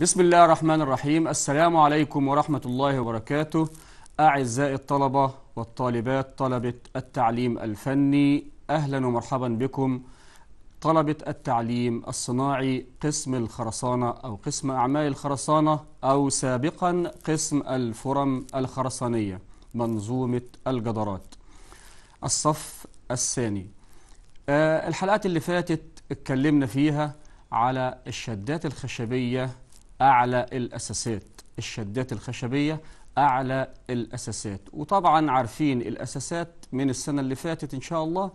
بسم الله الرحمن الرحيم السلام عليكم ورحمة الله وبركاته أعزائي الطلبة والطالبات طلبة التعليم الفني أهلا ومرحبا بكم طلبة التعليم الصناعي قسم الخرسانة أو قسم أعمال الخرسانة أو سابقا قسم الفرم الخرسانية منظومة الجدارات الصف الثاني آه، الحلقات اللي فاتت اتكلمنا فيها على الشدات الخشبية أعلى الأساسات الشدات الخشبية أعلى الأساسات وطبعا عارفين الأساسات من السنة اللي فاتت إن شاء الله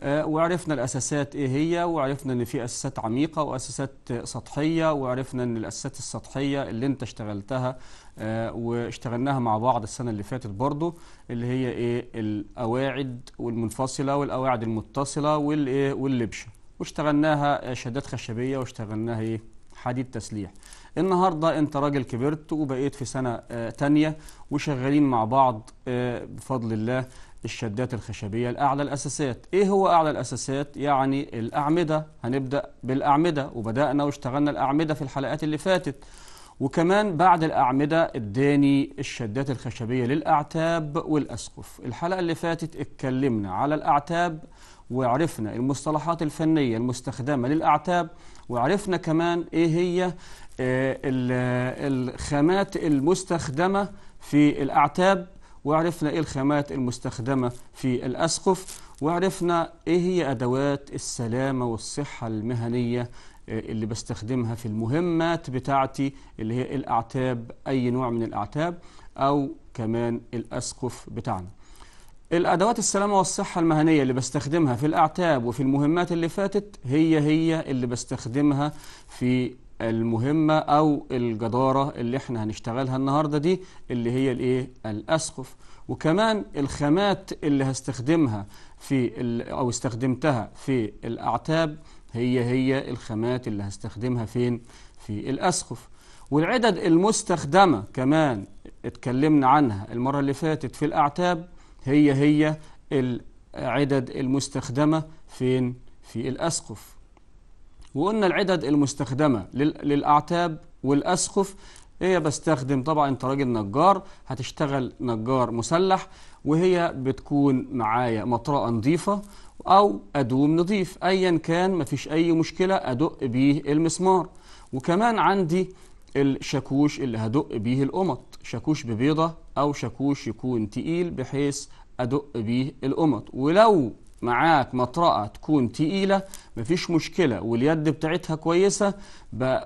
آه، وعرفنا الأساسات إيه هي وعرفنا إن في أساسات عميقة وأساسات سطحية وعرفنا إن الأساسات السطحية اللي أنت اشتغلتها آه، واشتغلناها مع بعض السنة اللي فاتت برضو اللي هي إيه القواعد والمنفصلة والقواعد المتصلة والإيه واللبشة واشتغلناها شدات خشبية واشتغلناها إيه حديد تسليح النهارده انت راجل كبرت وبقيت في سنه آه، تانية وشغالين مع بعض آه، بفضل الله الشدات الخشبيه الاعلى الاساسات ايه هو اعلى الاساسات يعني الاعمده هنبدا بالاعمده وبدانا واشتغلنا الاعمده في الحلقات اللي فاتت وكمان بعد الأعمدة اداني الشدات الخشبية للأعتاب والأسقف الحلقة اللي فاتت اتكلمنا على الأعتاب وعرفنا المصطلحات الفنية المستخدمة للأعتاب وعرفنا كمان ايه هي آه، الخامات المستخدمه في الاعتاب وعرفنا ايه الخامات المستخدمه في الاسقف وعرفنا ايه هي ادوات السلامه والصحه المهنيه آه، اللي بستخدمها في المهمات بتاعتي اللي هي الاعتاب اي نوع من الاعتاب او كمان الاسقف بتاعنا الأدوات السلامة والصحة المهنية اللي بستخدمها في الأعتاب وفي المهمات اللي فاتت هي هي اللي بستخدمها في المهمة أو الجدارة اللي احنا هنشتغلها النهاردة دي اللي هي الإيه؟ الأسقف وكمان الخامات اللي هستخدمها في أو استخدمتها في الأعتاب هي هي الخامات اللي هستخدمها فين؟ في الأسقف والعدد المستخدمة كمان اتكلمنا عنها المرة اللي فاتت في الأعتاب هي هي العدد المستخدمة فين في الأسقف وقلنا العدد المستخدمة للأعتاب والأسقف هي بستخدم طبعا انت راجل نجار هتشتغل نجار مسلح وهي بتكون معايا مطرقة نظيفة أو أدوم نظيف أيا كان مفيش أي مشكلة أدق بيه المسمار وكمان عندي الشاكوش اللي هدق بيه القمط شاكوش ببيضة أو شاكوش يكون تقيل بحيث أدق بيه القمط ولو معاك مطرقة تكون تقيلة مفيش مشكلة واليد بتاعتها كويسة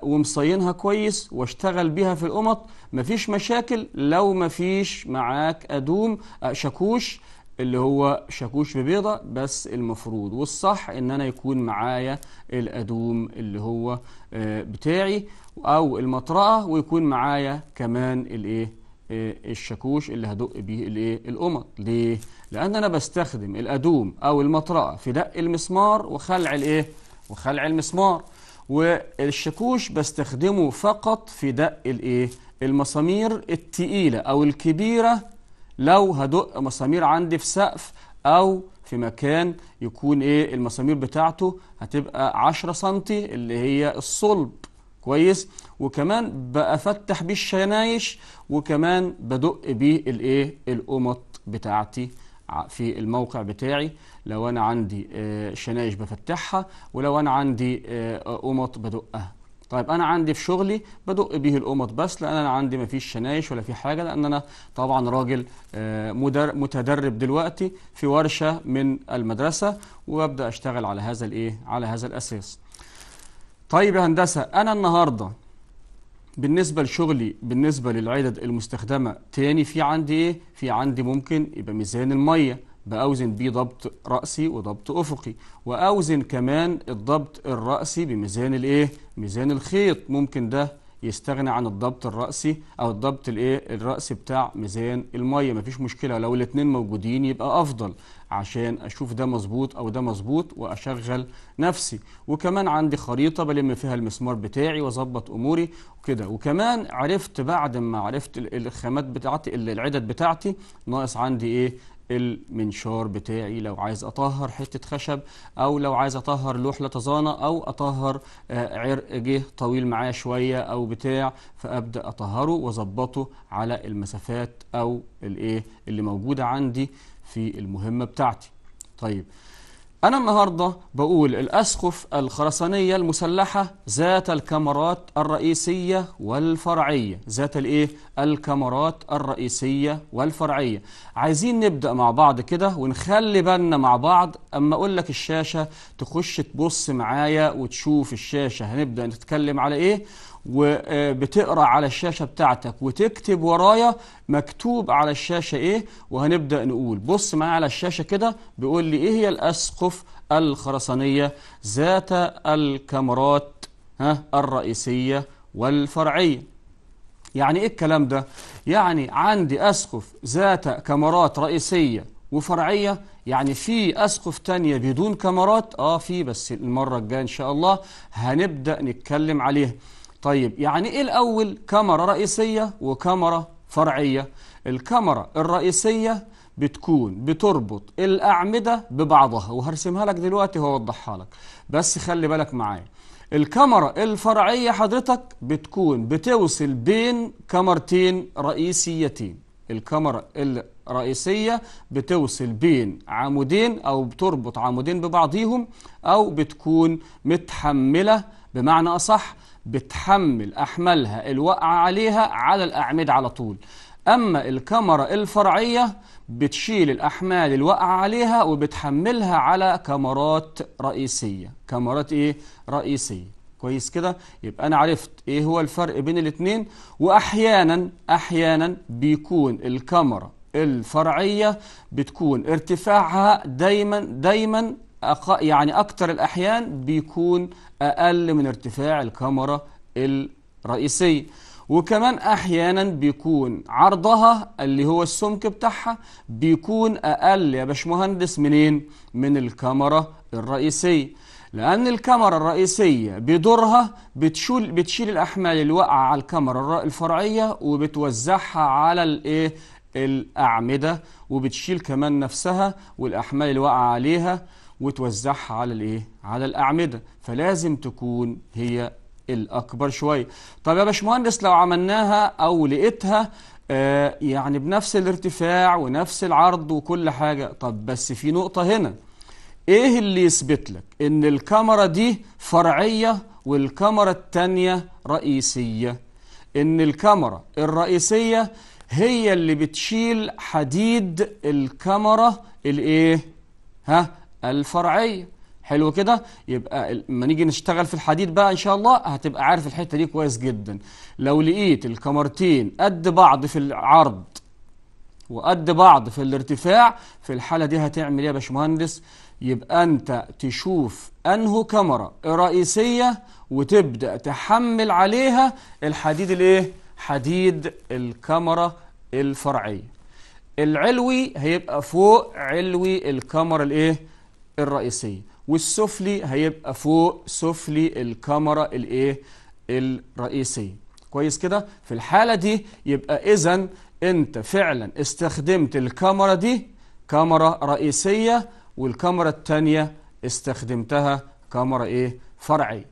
ومصينها كويس واشتغل بيها في القمط مفيش مشاكل لو مفيش معاك أدوم آه، شاكوش اللي هو شاكوش ببيضة بس المفروض والصح ان انا يكون معايا الادوم اللي هو آه، بتاعي او المطرقة ويكون معايا كمان الايه آه، الشاكوش اللي هدق بيه الايه القمط ليه لان انا بستخدم الادوم او المطرقه في دق المسمار وخلع الايه وخلع المسمار والشاكوش بستخدمه فقط في دق الايه المسامير التقيله او الكبيره لو هدق مسامير عندي في سقف او في مكان يكون ايه المسامير بتاعته هتبقى 10 سم اللي هي الصلب كويس وكمان بفتح بيه الشنايش وكمان بدق بيه الايه القمط بتاعتي في الموقع بتاعي لو انا عندي آه، شنايش بفتحها ولو انا عندي آه، قمط بدقها طيب انا عندي في شغلي بدق بيه القمط بس لان انا عندي ما فيش شنايش ولا في حاجه لان انا طبعا راجل آه، متدرب دلوقتي في ورشه من المدرسه وابدا اشتغل على هذا الايه على هذا الاساس طيب يا هندسه انا النهارده بالنسبة لشغلي بالنسبة للعدد المستخدمة تاني في عندي ايه؟ في عندي ممكن يبقى ميزان المية بأوزن بيه ضبط رأسي وضبط أفقي وأوزن كمان الضبط الرأسي بميزان الإيه؟ ميزان الخيط ممكن ده يستغنى عن الضبط الرأسي أو الضبط الإيه؟ الرأسي بتاع ميزان المية مفيش مشكلة لو الاتنين موجودين يبقى أفضل عشان أشوف ده مظبوط أو ده مظبوط وأشغل نفسي وكمان عندي خريطة بلم فيها المسمار بتاعي وأظبط أموري وكده وكمان عرفت بعد ما عرفت الخامات بتاعتي العدد بتاعتي ناقص عندي إيه المنشار بتاعي لو عايز اطهر حته خشب او لو عايز اطهر لوح لطزانه او اطهر آه، عرق جه طويل معايا شويه او بتاع فابدا اطهره واظبطه على المسافات او الايه اللي موجوده عندي في المهمه بتاعتي طيب أنا النهاردة بقول الأسقف الخرسانية المسلحة ذات الكاميرات الرئيسية والفرعية ذات الإيه؟ الكاميرات الرئيسية والفرعية عايزين نبدأ مع بعض كده ونخلي بالنا مع بعض أما أقول لك الشاشة تخش تبص معايا وتشوف الشاشة هنبدأ نتكلم على إيه؟ وبتقرا على الشاشه بتاعتك وتكتب ورايا مكتوب على الشاشه ايه وهنبدا نقول بص معايا على الشاشه كده بيقول لي ايه هي الاسقف الخرسانيه ذات الكاميرات ها الرئيسيه والفرعيه يعني ايه الكلام ده يعني عندي اسقف ذات كاميرات رئيسيه وفرعيه يعني في اسقف تانية بدون كاميرات اه في بس المره الجايه ان شاء الله هنبدا نتكلم عليها طيب يعني ايه الاول كاميرا رئيسية وكاميرا فرعية الكاميرا الرئيسية بتكون بتربط الأعمدة ببعضها وهرسمها لك دلوقتي وهوضحها لك بس خلي بالك معايا الكاميرا الفرعية حضرتك بتكون بتوصل بين كاميرتين رئيسيتين الكاميرا الرئيسية بتوصل بين عمودين أو بتربط عمودين ببعضيهم أو بتكون متحملة بمعنى أصح بتحمل أحمالها الوقعة عليها على الأعمدة على طول أما الكاميرا الفرعية بتشيل الأحمال الواقعة عليها وبتحملها على كاميرات رئيسية كاميرات إيه؟ رئيسية كويس كده يبقى أنا عرفت إيه هو الفرق بين الاتنين وأحيانا أحيانا بيكون الكاميرا الفرعية بتكون ارتفاعها دايما دايما يعني أكثر الأحيان بيكون أقل من ارتفاع الكاميرا الرئيسية وكمان أحيانا بيكون عرضها اللي هو السمك بتاعها بيكون أقل يا باشمهندس منين؟ من الكاميرا الرئيسية لأن الكاميرا الرئيسية بدورها بتشول بتشيل الأحمال الواقعة على الكاميرا الفرعية وبتوزعها على الإيه؟ الأعمدة وبتشيل كمان نفسها والأحمال الواقعة عليها وتوزعها على الايه على الاعمده فلازم تكون هي الاكبر شويه طب يا باشمهندس لو عملناها او لقيتها آه يعني بنفس الارتفاع ونفس العرض وكل حاجه طب بس في نقطه هنا ايه اللي يثبت لك ان الكاميرا دي فرعيه والكاميرا الثانيه رئيسيه ان الكاميرا الرئيسيه هي اللي بتشيل حديد الكاميرا الايه ها الفرعية حلو كده يبقى لما نيجي نشتغل في الحديد بقى ان شاء الله هتبقى عارف الحته دي كويس جدا لو لقيت الكمرتين قد بعض في العرض وقد بعض في الارتفاع في الحاله دي هتعمل ايه يا باشمهندس يبقى انت تشوف انه كاميرا رئيسيه وتبدا تحمل عليها الحديد الايه حديد الكاميرا الفرعيه العلوي هيبقى فوق علوي الكاميرا الايه الرئيسية والسفلي هيبقى فوق سفلي الكاميرا الايه الرئيسية كويس كده في الحالة دي يبقى إذا أنت فعلا استخدمت الكاميرا دي كاميرا رئيسية والكاميرا التانية استخدمتها كاميرا إيه فرعية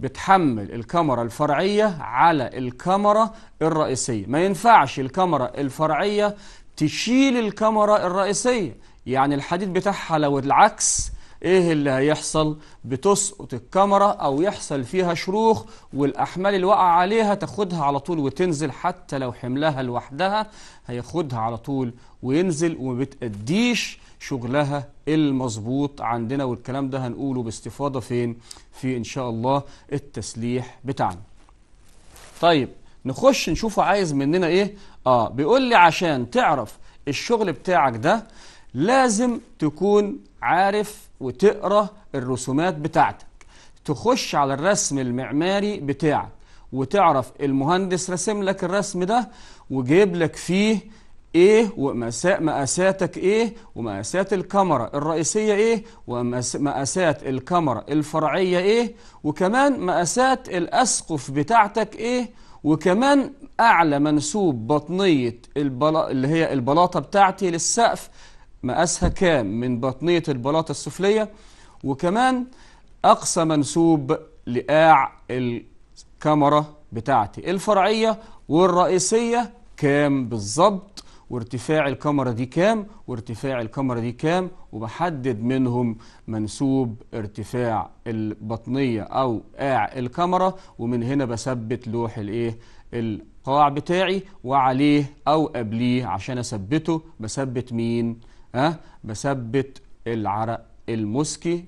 بتحمل الكاميرا الفرعية على الكاميرا الرئيسية ما ينفعش الكاميرا الفرعية تشيل الكاميرا الرئيسية يعني الحديد بتاعها لو العكس ايه اللي هيحصل بتسقط الكاميرا او يحصل فيها شروخ والاحمال اللي وقع عليها تاخدها على طول وتنزل حتى لو حملها لوحدها هياخدها على طول وينزل وما بتأديش شغلها المظبوط عندنا والكلام ده هنقوله باستفاضه فين في ان شاء الله التسليح بتاعنا طيب نخش نشوفه عايز مننا ايه اه بيقول لي عشان تعرف الشغل بتاعك ده لازم تكون عارف وتقرا الرسومات بتاعتك تخش على الرسم المعماري بتاعك وتعرف المهندس رسم لك الرسم ده وجايب لك فيه ايه ومقاساتك ايه ومقاسات الكاميرا الرئيسية ايه ومقاسات الكاميرا الفرعية ايه وكمان مقاسات الاسقف بتاعتك ايه وكمان اعلى منسوب بطنية البلا... اللي هي البلاطة بتاعتي للسقف مقاسها كام من بطنية البلاطة السفلية وكمان أقصى منسوب لقاع الكاميرا بتاعتي الفرعية والرئيسية كام بالظبط وارتفاع الكاميرا دي كام وارتفاع الكاميرا دي كام وبحدد منهم منسوب ارتفاع البطنية أو قاع الكاميرا ومن هنا بثبت لوح الإيه القاع بتاعي وعليه أو قبليه عشان أثبته بثبت مين؟ ها بثبت العرق المسكي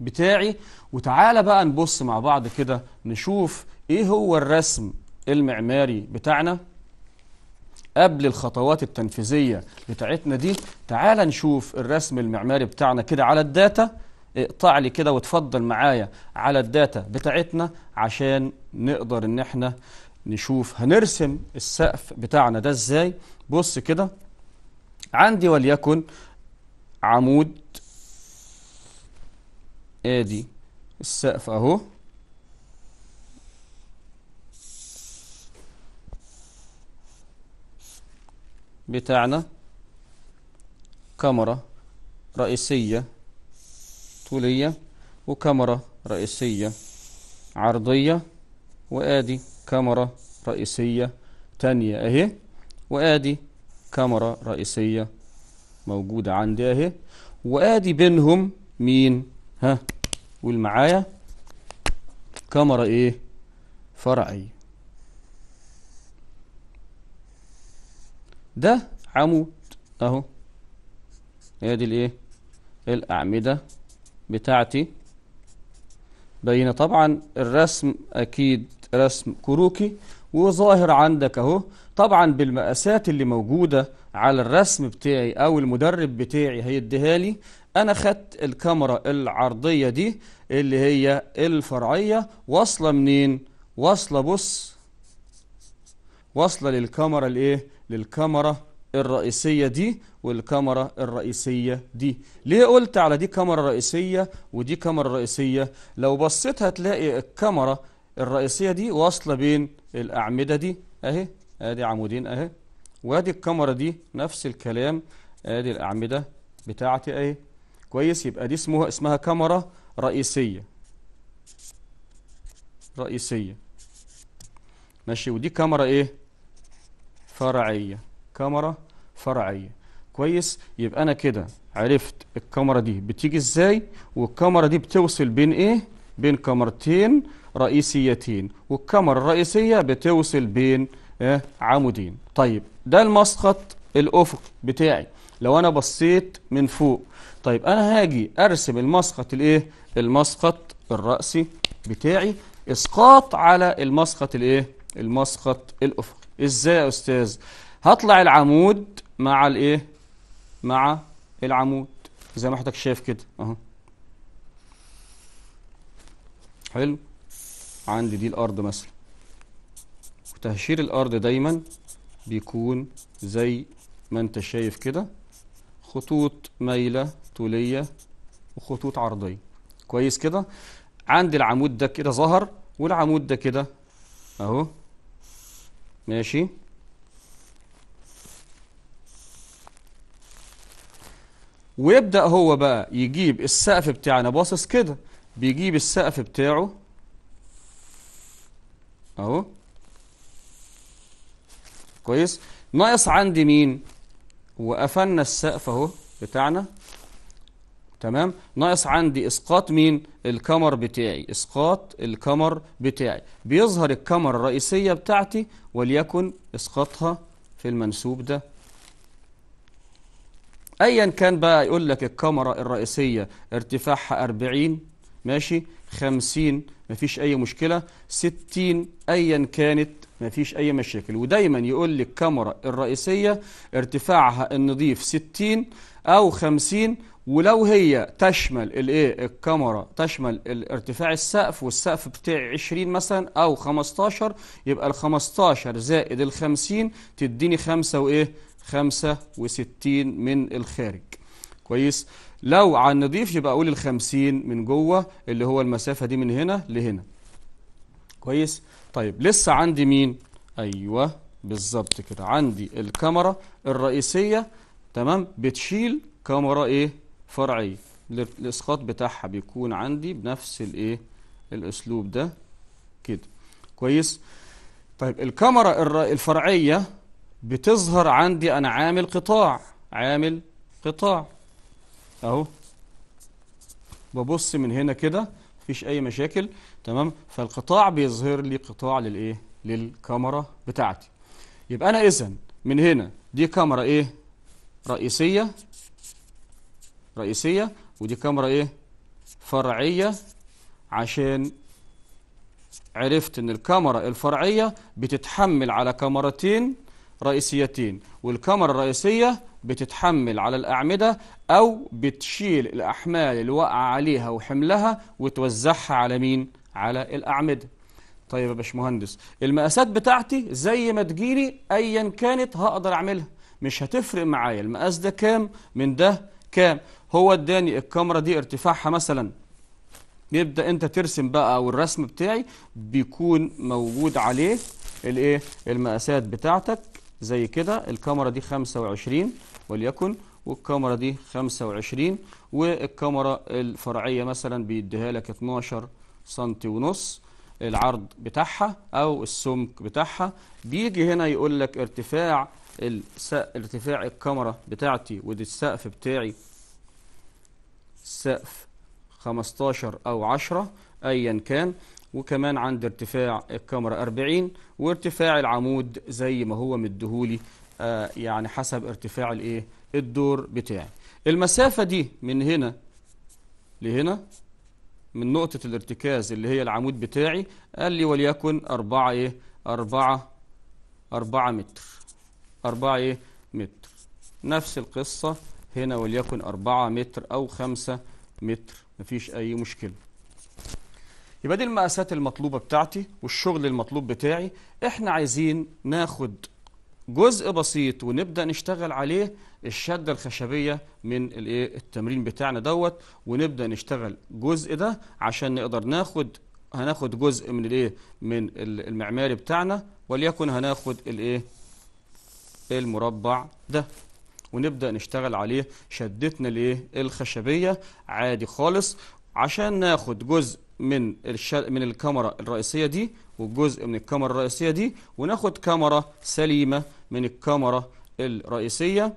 بتاعي وتعالى بقى نبص مع بعض كده نشوف ايه هو الرسم المعماري بتاعنا قبل الخطوات التنفيذية بتاعتنا دي تعالى نشوف الرسم المعماري بتاعنا كده على الداتا اقطع لي كده وتفضل معايا على الداتا بتاعتنا عشان نقدر ان احنا نشوف هنرسم السقف بتاعنا ده ازاي بص كده عندي وليكن عمود ادي السقف اهو بتاعنا كاميرا رئيسية طولية وكاميرا رئيسية عرضية وادي كاميرا رئيسية تانية اهي وادي كاميرا رئيسية موجودة عندي اهي وادي بينهم مين ها والمعايا معايا كاميرا ايه فرعية ده عمود اهو ادي الايه الاعمدة بتاعتي باينة طبعا الرسم اكيد رسم كروكي وظاهر عندك اهو طبعا بالمقاسات اللي موجودة على الرسم بتاعي او المدرب بتاعي هيديها لي انا خدت الكاميرا العرضية دي اللي هي الفرعية واصلة منين واصلة بص واصلة للكاميرا الايه للكاميرا الرئيسية دي والكاميرا الرئيسية دي ليه قلت على دي كاميرا رئيسية ودي كاميرا رئيسية لو بصيت هتلاقي الكاميرا الرئيسية دي واصلة بين الأعمدة دي أهي ادي عمودين اهي وادي الكاميرا دي نفس الكلام ادي الاعمده بتاعتي اهي كويس يبقى دي اسمها اسمها كاميرا رئيسيه رئيسيه ماشي ودي كاميرا ايه فرعيه كاميرا فرعيه كويس يبقى انا كده عرفت الكاميرا دي بتيجي ازاي والكاميرا دي بتوصل بين ايه بين كاميرتين رئيسيتين والكاميرا الرئيسيه بتوصل بين إيه؟ عمودين طيب ده المسقط الأفق بتاعي لو أنا بصيت من فوق طيب أنا هاجي أرسم المسقط الإيه المسقط الرأسي بتاعي إسقاط على المسقط الإيه المسقط الأفق إزاي يا أستاذ هطلع العمود مع الإيه مع العمود زي ما حضرتك شايف كده أهو حلو عندي دي الأرض مثلا تهشير الأرض دايما بيكون زي ما انت شايف كده خطوط مايلة طولية وخطوط عرضية كويس كده عند العمود ده كده ظهر والعمود ده كده اهو ماشي ويبدأ هو بقى يجيب السقف بتاعنا باصص كده بيجيب السقف بتاعه اهو كويس ناقص عندي مين وقفلنا السقف اهو بتاعنا تمام ناقص عندي اسقاط مين الكمر بتاعي اسقاط الكمر بتاعي بيظهر الكمر الرئيسية بتاعتي وليكن اسقاطها في المنسوب ده ايا كان بقى يقول لك الكاميرا الرئيسيه ارتفاعها 40 ماشي 50 مفيش اي مشكله 60 ايا كانت مفيش أي مشاكل ودايما يقول لك الكاميرا الرئيسية ارتفاعها النظيف 60 أو 50 ولو هي تشمل الايه الكاميرا تشمل ارتفاع السقف والسقف بتاعي 20 مثلا او 15 يبقى ال 15 زائد ال 50 تديني 5 وايه 65 من الخارج كويس لو على النظيف يبقى اقول ال 50 من جوه اللي هو المسافه دي من هنا لهنا كويس طيب لسه عندي مين ايوه بالظبط كده عندي الكاميرا الرئيسيه تمام بتشيل كاميرا ايه فرعيه الاسقاط بتاعها بيكون عندي بنفس الايه الاسلوب ده كده كويس طيب الكاميرا الفرعيه بتظهر عندي انا عامل قطاع عامل قطاع اهو ببص من هنا كده مفيش اي مشاكل تمام فالقطاع بيظهر لي قطاع للايه للكاميرا بتاعتي يبقى انا اذا من هنا دي كاميرا ايه رئيسيه رئيسيه ودي كاميرا ايه فرعيه عشان عرفت ان الكاميرا الفرعيه بتتحمل على كاميرتين رئيسيتين والكاميرا الرئيسيه بتتحمل على الأعمدة أو بتشيل الأحمال الواقعة عليها وحملها وتوزعها على مين؟ على الأعمدة طيب يا باشمهندس المقاسات بتاعتي زي ما تجيلي أيا كانت هقدر أعملها مش هتفرق معايا المقاس ده كام من ده كام هو اداني الكاميرا دي ارتفاعها مثلا يبدأ انت ترسم بقى او الرسم بتاعي بيكون موجود عليه الايه المقاسات بتاعتك زي كده الكاميرا دي 25 وليكن والكاميرا دي 25 والكاميرا الفرعية مثلا بيديها لك 12 سنتي ونص العرض بتاعها او السمك بتاعها بيجي هنا يقول لك ارتفاع ارتفاع الكاميرا بتاعتي ودي السقف بتاعي سقف 15 او 10 ايا كان وكمان عند ارتفاع الكاميرا 40 وارتفاع العمود زي ما هو مديهولي آه يعني حسب ارتفاع الايه الدور بتاعي المسافه دي من هنا لهنا من نقطة الارتكاز اللي هي العمود بتاعي قال لي وليكن أربعة إيه أربعة أربعة متر أربعة إيه متر نفس القصة هنا وليكن أربعة متر أو خمسة متر مفيش أي مشكلة يبقى دي المقاسات المطلوبة بتاعتي والشغل المطلوب بتاعي احنا عايزين ناخد جزء بسيط ونبدا نشتغل عليه الشده الخشبيه من الايه التمرين بتاعنا دوت ونبدا نشتغل جزء ده عشان نقدر ناخد هناخد جزء من الايه من المعماري بتاعنا وليكن هناخد الايه المربع ده ونبدا نشتغل عليه شدتنا الايه الخشبيه عادي خالص عشان ناخد جزء من من الكاميرا الرئيسيه دي وجزء من الكاميرا الرئيسيه دي وناخد كاميرا سليمه من الكاميرا الرئيسية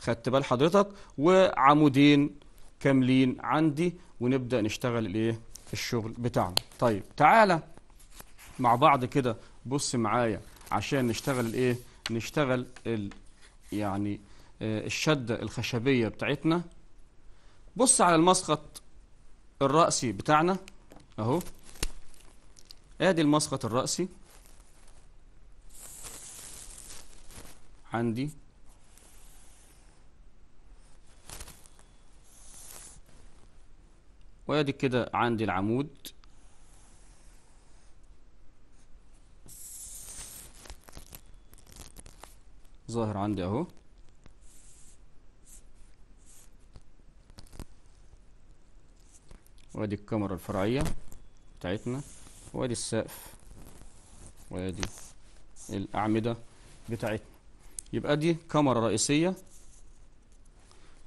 خدت بال حضرتك وعمودين كاملين عندي ونبدأ نشتغل الايه الشغل بتاعنا طيب تعالى مع بعض كده بص معايا عشان نشتغل الايه نشتغل ال يعني آه، الشدة الخشبية بتاعتنا بص على المسقط الرأسي بتاعنا اهو ادي المسقط الرأسي عندي وادي كده عندي العمود ظاهر عندي اهو وادي الكاميرا الفرعية بتاعتنا وادي السقف وادي الأعمدة بتاعتنا يبقى دي كاميرا رئيسية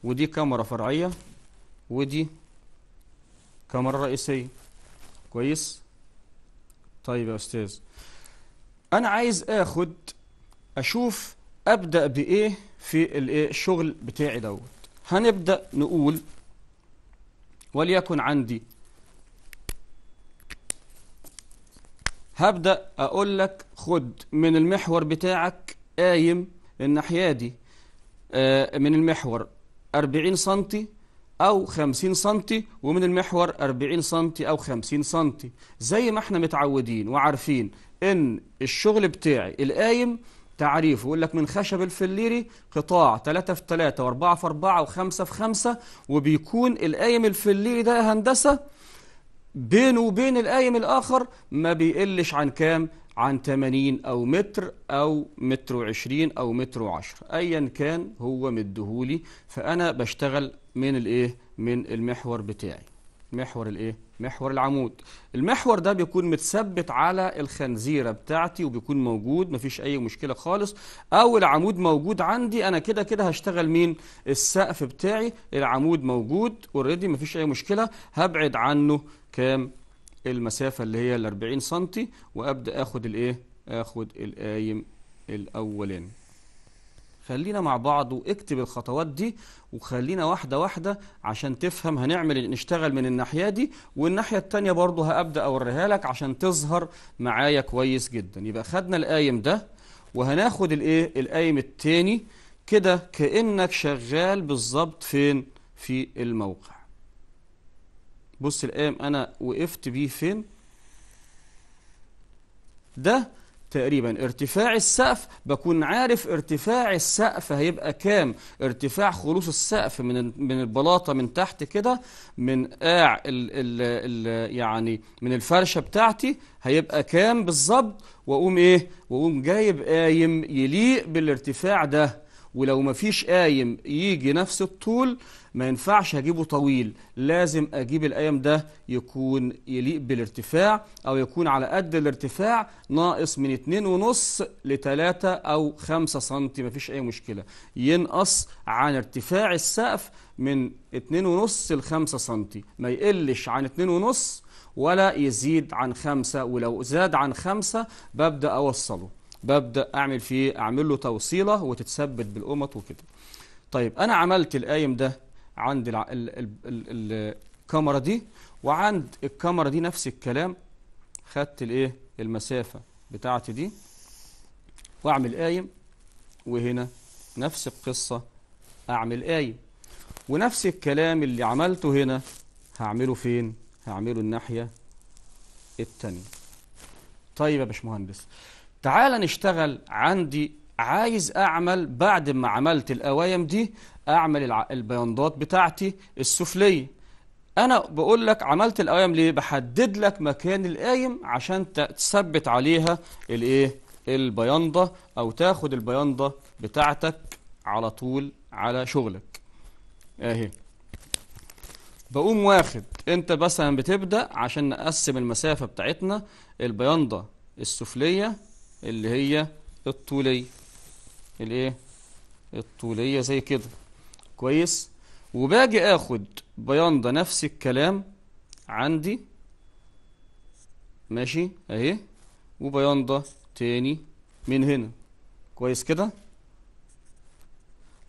ودي كاميرا فرعية ودي كاميرا رئيسية كويس طيب يا أستاذ أنا عايز أخد أشوف أبدأ بإيه في الإيه الشغل بتاعي دوت هنبدأ نقول وليكن عندي هبدأ أقول لك خد من المحور بتاعك قايم الناحية دي آه، من المحور 40 سنتي أو 50 سنتي ومن المحور 40 سنتي أو 50 سنتي زي ما احنا متعودين وعارفين إن الشغل بتاعي القايم تعريفه يقول لك من خشب الفليري قطاع 3 في 3 و4 في 4 و5 في 5 وبيكون القايم الفليري ده هندسة بينه وبين القايم الآخر ما بيقلش عن كام عن 80 أو متر أو متر وعشرين أو متر وعشر أيا كان هو مدهولي فأنا بشتغل من الإيه من المحور بتاعي محور الإيه محور العمود المحور ده بيكون متثبت على الخنزيرة بتاعتي وبيكون موجود مفيش أي مشكلة خالص أو العمود موجود عندي أنا كده كده هشتغل مين السقف بتاعي العمود موجود اوريدي مفيش أي مشكلة هبعد عنه كام المسافة اللي هي الأربعين سنتي وأبدأ أخد الإيه أخد القايم الأولاني خلينا مع بعض واكتب الخطوات دي وخلينا واحدة واحدة عشان تفهم هنعمل إيه، نشتغل من الناحية دي والناحية التانية برضو هأبدأ أوريها لك عشان تظهر معايا كويس جدا يبقى خدنا القايم ده وهناخد الايه القايم التاني كده كأنك شغال بالظبط فين في الموقع بص القيم أنا وقفت بيه فين ده تقريبا ارتفاع السقف بكون عارف ارتفاع السقف هيبقى كام ارتفاع خلوص السقف من من البلاطه من تحت كده من قاع ال ال ال يعني من الفرشه بتاعتي هيبقى كام بالظبط واقوم ايه واقوم جايب قايم يليق بالارتفاع ده ولو مفيش قايم يجي نفس الطول ما ينفعش هجيبه طويل لازم أجيب القيم ده يكون يليق بالارتفاع أو يكون على قد الارتفاع ناقص من اتنين ونص لتلاته أو خمسه سم مفيش أي مشكلة ينقص عن ارتفاع السقف من اتنين ونص لخمسه سم ما يقلش عن اتنين ونص ولا يزيد عن خمسه ولو زاد عن خمسه ببدأ أوصله ببدأ أعمل فيه أعمل له توصيلة وتتثبت بالقمط وكده طيب أنا عملت القايم ده عند ال ال ال الكاميرا دي وعند الكاميرا دي نفس الكلام خدت الايه المسافه بتاعتي دي واعمل قايم وهنا نفس القصه اعمل قايم ونفس الكلام اللي عملته هنا هعمله فين هعمله الناحيه التانية طيب يا باشمهندس تعال نشتغل عندي عايز أعمل بعد ما عملت القوايم دي أعمل البياندات بتاعتي السفلية أنا بقول لك عملت القوايم ليه بحدد لك مكان القايم عشان تثبت عليها الإيه البياندة أو تاخد البياندة بتاعتك على طول على شغلك اهي بقوم واخد انت مثلا بتبدأ عشان نقسم المسافة بتاعتنا البياندة السفلية اللي هي الطولية الايه الطوليه زي كده كويس وباجي اخد بيان ده نفس الكلام عندي ماشي اهي وبيان ده تاني من هنا كويس كده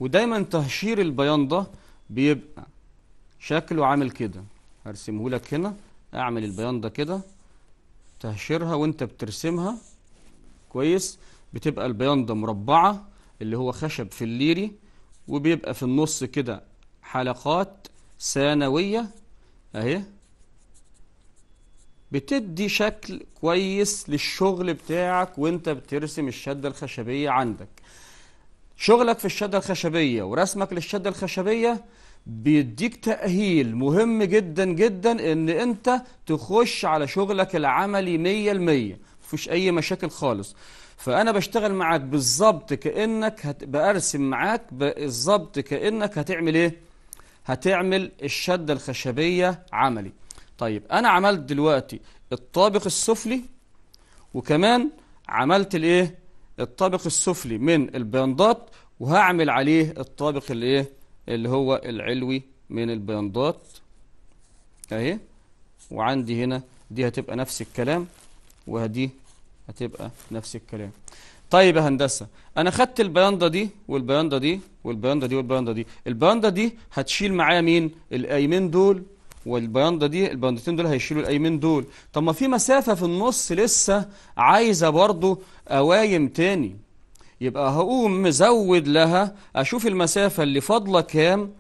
ودايما تهشير البيان ده بيبقى شكله عامل كده هرسمه لك هنا اعمل البيان ده كده تهشيرها وانت بترسمها كويس بتبقى البيان ده مربعه اللي هو خشب في الليري وبيبقى في النص كده حلقات ثانوية اهي بتدي شكل كويس للشغل بتاعك وانت بترسم الشدة الخشبية عندك شغلك في الشدة الخشبية ورسمك للشدة الخشبية بيديك تأهيل مهم جدا جدا ان انت تخش على شغلك العملي مية المية مفيش اي مشاكل خالص فأنا بشتغل معاك بالظبط كأنك هت... برسم معاك بالظبط كأنك هتعمل إيه؟ هتعمل الشدة الخشبية عملي طيب أنا عملت دلوقتي الطابق السفلي وكمان عملت الإيه؟ الطابق السفلي من البياندات وهعمل عليه الطابق الإيه؟ اللي هو العلوي من البياندات أهي وعندي هنا دي هتبقى نفس الكلام وهدي هتبقى نفس الكلام طيب يا هندسه انا خدت البيانده دي والبيانده دي والبيانده دي والبيانده دي البيانده دي هتشيل معايا مين الايمين دول والبيانده دي البياندتين دول هيشيلوا الايمين دول طب ما في مسافه في النص لسه عايزه برضو اوايم تاني يبقى هقوم مزود لها اشوف المسافه اللي فاضله كام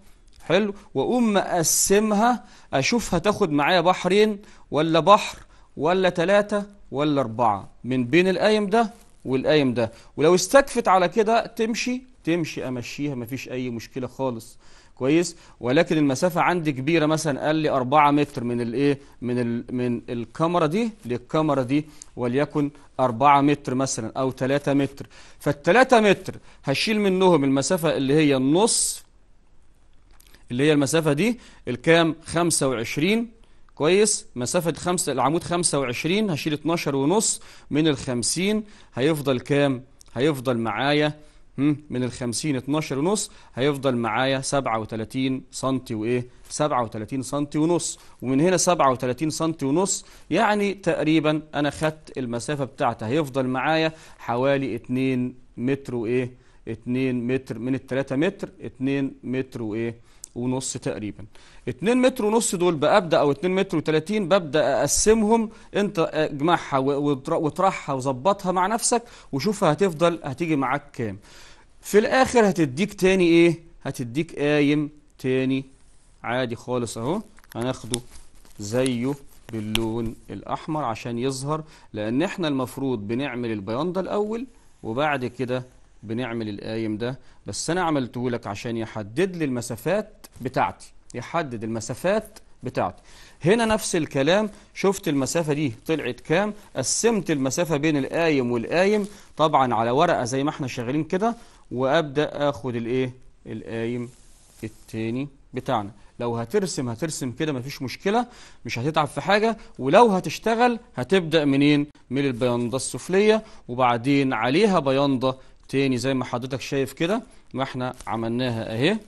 حلو واقوم مقسمها اشوف هتاخد معايا بحرين ولا بحر ولا ثلاثة ولا أربعة من بين القايم ده والقايم ده ولو استكفت على كده تمشي تمشي أمشيها مفيش أي مشكلة خالص كويس ولكن المسافة عندي كبيرة مثلا قال لي 4 متر من الايه من ال من الكاميرا دي للكاميرا دي وليكن 4 متر مثلا او 3 متر فال 3 متر هشيل منهم المسافة اللي هي النص اللي هي المسافة دي الكام 25 كويس مسافة خمسة العمود 25 هشيل 12 ونص من ال 50 هيفضل كام؟ هيفضل معايا من ال 50 12 ونص هيفضل معايا 37 سم وايه 37 سم ونص ومن هنا 37 سم ونص يعني تقريبا انا خدت المسافه بتاعتي هيفضل معايا حوالي 2 متر وايه 2 متر من ال 3 متر 2 متر وايه ونص تقريبا 2 متر ونص دول بأبدأ أو 2 متر و30 ببدأ أقسمهم أنت اجمعها واطرحها وظبطها مع نفسك وشوفها هتفضل هتيجي معاك كام في الآخر هتديك تاني إيه هتديك قايم تاني عادي خالص أهو هناخده زيه باللون الأحمر عشان يظهر لأن إحنا المفروض بنعمل البياندا الأول وبعد كده بنعمل القايم ده بس أنا عملته لك عشان يحدد لي المسافات بتاعتي يحدد المسافات بتاعتي هنا نفس الكلام شفت المسافة دي طلعت كام قسمت المسافة بين القايم والقايم طبعا على ورقة زي ما احنا شغالين كده وأبدأ أخد الإيه القايم التاني بتاعنا لو هترسم هترسم كده مفيش مشكلة مش هتتعب في حاجة ولو هتشتغل هتبدأ منين من البيانده السفلية وبعدين عليها بيانده تاني زي ما حضرتك شايف كده ما احنا عملناها اهي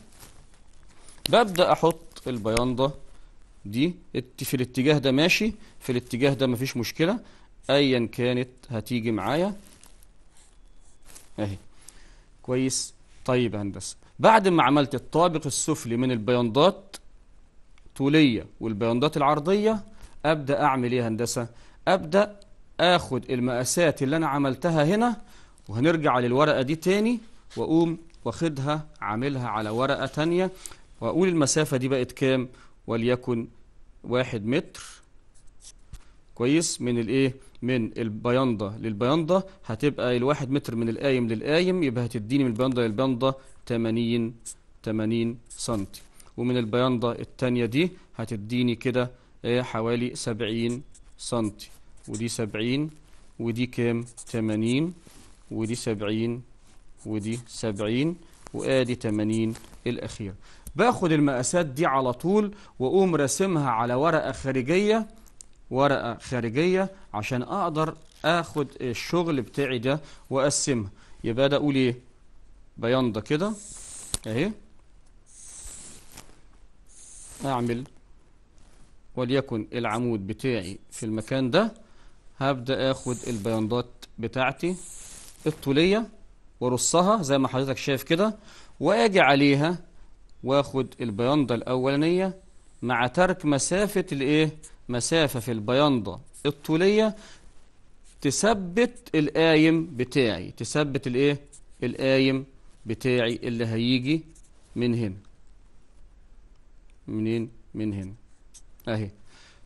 ببدأ احط البيان دي في الاتجاه ده ماشي في الاتجاه ده مفيش مشكلة ايا كانت هتيجي معايا اهي كويس طيب يا هندسه بعد ما عملت الطابق السفلي من البياندات طوليه والبياندات العرضيه ابدا اعمل ايه يا هندسه ابدا اخد المقاسات اللي انا عملتها هنا وهنرجع للورقة دي تاني وأقوم واخدها عاملها على ورقة تانية وأقول المسافة دي بقت كام وليكن واحد متر كويس من الايه من البيانضة للبيانضة هتبقى الواحد متر من القايم للقايم يبقى هتديني من البيانضة للبيانضة 80 80 سنتي ومن البيانضة التانية دي هتديني كده آه، حوالي 70 سنتي ودي 70 ودي كام 80 ودي سبعين ودي سبعين وادي تمانين الاخيرة باخد المقاسات دي على طول واقوم راسمها على ورقة خارجية ورقة خارجية عشان اقدر اخد الشغل بتاعي ده واقسمها يبقى ده اقول ايه بيان ده كده اهي اعمل وليكن العمود بتاعي في المكان ده هبدأ اخد البياندات بتاعتي الطولية ورصها زي ما حضرتك شايف كده واجي عليها واخد البياندة الاولانية مع ترك مسافة الايه مسافة في البياندة الطولية تثبت القايم بتاعي تثبت الايه القايم بتاعي اللي هيجي من هنا منين من هنا اهي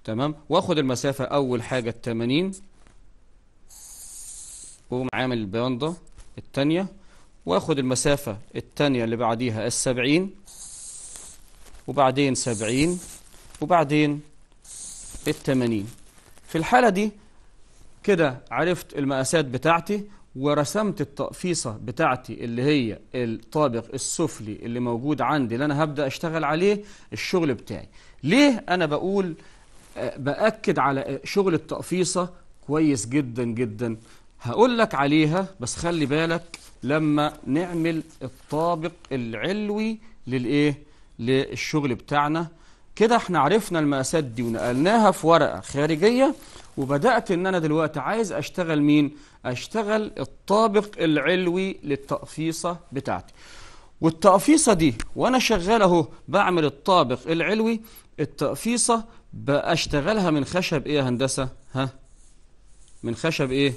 تمام واخد المسافة اول حاجة التمانين واقوم عامل الباندا الثانيه واخد المسافه الثانيه اللي بعديها السبعين وبعدين سبعين وبعدين التمانين في الحالة دي كده عرفت المقاسات بتاعتي ورسمت التقفيصة بتاعتي اللي هي الطابق السفلي اللي موجود عندي اللي أنا هبدأ أشتغل عليه الشغل بتاعي ليه أنا بقول آه، بأكد على شغل التقفيصة كويس جدا جدا هقول لك عليها بس خلي بالك لما نعمل الطابق العلوي للايه للشغل بتاعنا كده احنا عرفنا المقاسات دي ونقلناها في ورقه خارجيه وبدات ان انا دلوقتي عايز اشتغل مين اشتغل الطابق العلوي للتقفيصه بتاعتي والتقفيصه دي وانا شغال اهو بعمل الطابق العلوي التقفيصه بشتغلها من خشب ايه يا هندسه ها من خشب ايه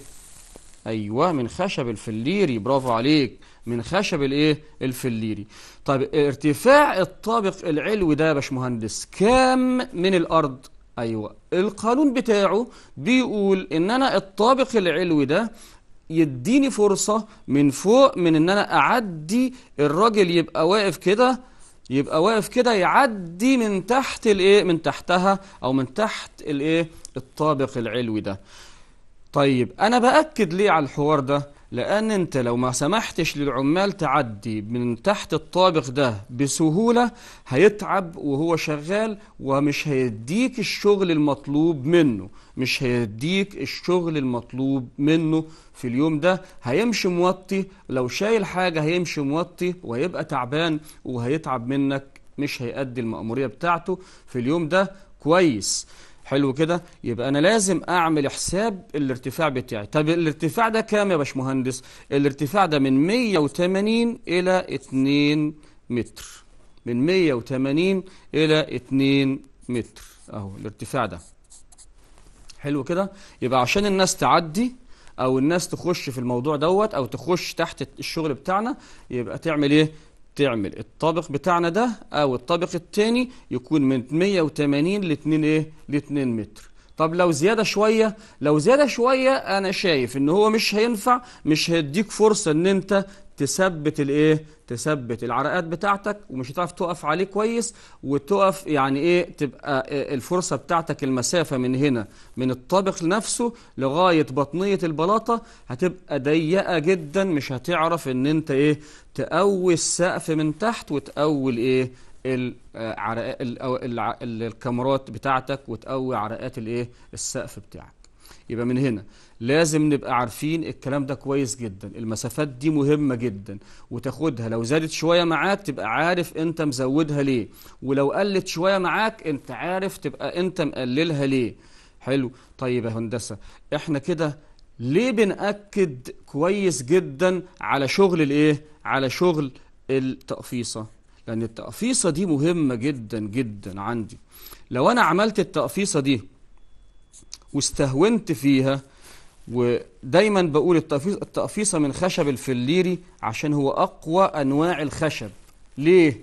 أيوة من خشب الفليري برافو عليك من خشب الايه الفليري طيب ارتفاع الطابق العلوي ده يا باشمهندس كام من الأرض أيوة القانون بتاعه بيقول إن أنا الطابق العلوي ده يديني فرصة من فوق من إن أنا أعدي الراجل يبقى واقف كده يبقى واقف كده يعدي من تحت الايه من تحتها او من تحت الايه الطابق العلوي ده طيب أنا بأكد ليه على الحوار ده لأن أنت لو ما سمحتش للعمال تعدي من تحت الطابق ده بسهولة هيتعب وهو شغال ومش هيديك الشغل المطلوب منه مش هيديك الشغل المطلوب منه في اليوم ده هيمشي موطي لو شايل حاجة هيمشي موطي وهيبقى تعبان وهيتعب منك مش هيأدي المأمورية بتاعته في اليوم ده كويس حلو كده يبقى انا لازم اعمل حساب الارتفاع بتاعي طب الارتفاع ده كام يا باشمهندس الارتفاع ده من 180 الى 2 متر من 180 الى 2 متر اهو الارتفاع ده حلو كده يبقى عشان الناس تعدي او الناس تخش في الموضوع دوت او تخش تحت الشغل بتاعنا يبقى تعمل ايه تعمل الطابق بتاعنا ده او الطابق التاني يكون من 180 ل 2 ايه ل 2 متر طب لو زيادة شوية لو زيادة شوية أنا شايف إن هو مش هينفع مش هيديك فرصة إن أنت تثبت الايه تثبت العرقات بتاعتك ومش هتعرف تقف عليه كويس وتقف يعني ايه تبقى إيه؟ الفرصه بتاعتك المسافه من هنا من الطابق نفسه لغايه بطنيه البلاطه هتبقى ضيقه جدا مش هتعرف ان انت ايه تقوي السقف من تحت وتقوي الايه آه، الكاميرات بتاعتك وتقوي عرقات الايه السقف بتاعك يبقى من هنا لازم نبقى عارفين الكلام ده كويس جدا المسافات دي مهمة جدا وتاخدها لو زادت شوية معاك تبقى عارف انت مزودها ليه ولو قلت شوية معاك انت عارف تبقى انت مقللها ليه حلو طيب يا هندسة احنا كده ليه بنأكد كويس جدا على شغل الايه على شغل التقفيصة لأن التقفيصة دي مهمة جدا جدا عندي لو أنا عملت التقفيصة دي واستهونت فيها ودايما بقول التقفيصة من خشب الفليري عشان هو أقوى أنواع الخشب ليه؟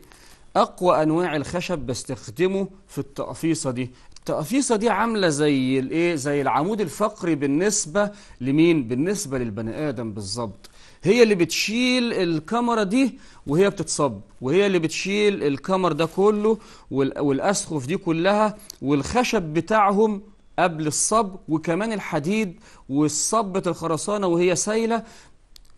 أقوى أنواع الخشب بستخدمه في التقفيصة دي التقفيصة دي عاملة زي الايه زي العمود الفقري بالنسبة لمين بالنسبة للبني آدم بالظبط هي اللي بتشيل الكاميرا دي وهي بتتصب وهي اللي بتشيل الكامر ده كله والأسخف دي كلها والخشب بتاعهم قبل الصب وكمان الحديد والصبة الخرسانة وهي سايلة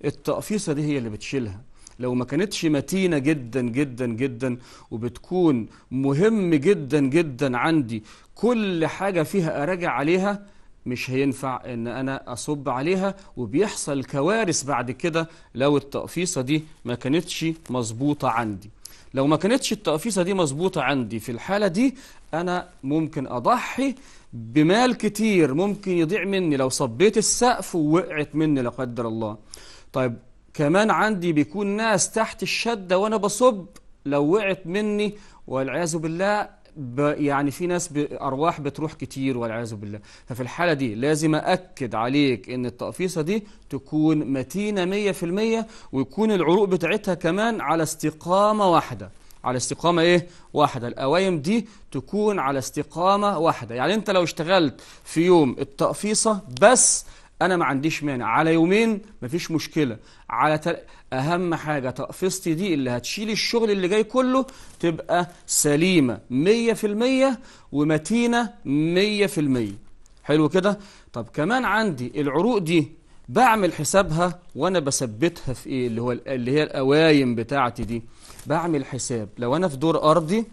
التقفيصة دي هي اللي بتشيلها لو ما كانتش متينة جدا جدا جدا وبتكون مهم جدا جدا عندي كل حاجة فيها أراجع عليها مش هينفع ان انا اصب عليها وبيحصل كوارث بعد كده لو التقفيصه دي ما كانتش مظبوطه عندي لو ما كانتش التقفيصه دي مظبوطه عندي في الحاله دي انا ممكن اضحي بمال كتير ممكن يضيع مني لو صبيت السقف ووقعت مني لا قدر الله طيب كمان عندي بيكون ناس تحت الشده وانا بصب لو وقعت مني والعياذ بالله يعني في ناس ارواح بتروح كتير والعياذ بالله ففي الحاله دي لازم اكد عليك ان التقفيصه دي تكون متينه 100% ويكون العروق بتاعتها كمان على استقامه واحده على استقامة إيه؟ واحدة الاوايم دي تكون على استقامة واحدة يعني أنت لو اشتغلت في يوم التقفيصة بس أنا ما عنديش مانع على يومين مفيش مشكلة على تل... اهم حاجه تقفزتي دي اللي هتشيل الشغل اللي جاي كله تبقى سليمه 100% ومتينه 100% حلو كده طب كمان عندي العروق دي بعمل حسابها وانا بثبتها في ايه اللي هو اللي هي القوايم بتاعتي دي بعمل حساب لو انا في دور ارضي